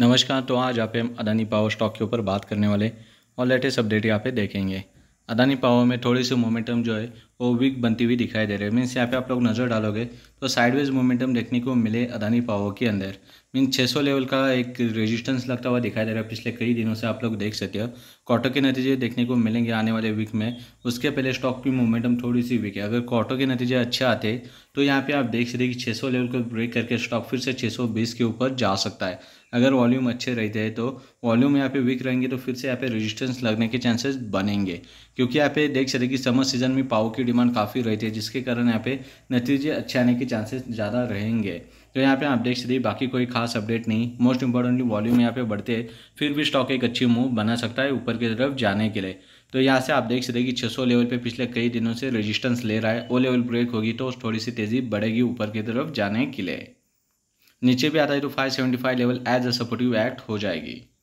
नमस्कार तो आज आप अदानी पावर स्टॉक के ऊपर बात करने वाले और लेटेस्ट अपडेट यहाँ पे देखेंगे अदानी पावर में थोड़ी सी मोमेंटम जो है वो वीक बनती हुई दिखाई दे रही है मीन्स यहाँ पे आप लोग नज़र डालोगे तो साइडवेज मोमेंटम देखने को मिले अदानी पावर के अंदर मीन्स 600 लेवल का एक रेजिस्टेंस लगता हुआ दिखाई दे रहा है पिछले कई दिनों से आप लोग देख सकते हो कॉटो के नतीजे देखने को मिलेंगे आने वाले वीक में उसके पहले स्टॉक की मोमेंटम थोड़ी सी वीक है अगर कॉटो के नतीजे अच्छे आते तो यहाँ पे आप देख सकते कि सौ लेवल को ब्रेक करके स्टॉक फिर से बीस के ऊपर जा सकता है अगर वॉल्यूम अच्छे रहते हैं तो वॉल्यूम यहाँ पे वीक रहेंगे तो फिर से यहाँ पे रेजिस्टेंस लगने के चांसेस बनेंगे क्योंकि यहाँ पे देख सकते कि समर सीजन में पाओ की डिमांड काफ़ी रहती है जिसके कारण यहाँ पे नतीजे अच्छे आने के चांसेस ज़्यादा रहेंगे तो यहाँ पे आप देख सकते बाकी कोई खास अपडेट नहीं मोस्ट इंपॉर्टेंटली वॉल्यूम यहाँ पे बढ़ते फिर भी स्टॉक एक अच्छी मूव बना सकता है ऊपर की तरफ जाने के लिए तो यहाँ से आप देख सकते कि 600 लेवल पे पिछले कई दिनों से रेजिस्टेंस ले रहा है वो लेवल ब्रेक होगी तो थोड़ी सी तेज़ी बढ़ेगी ऊपर की तरफ जाने के लिए नीचे भी आता है तो five level as a supportive act हो जाएगी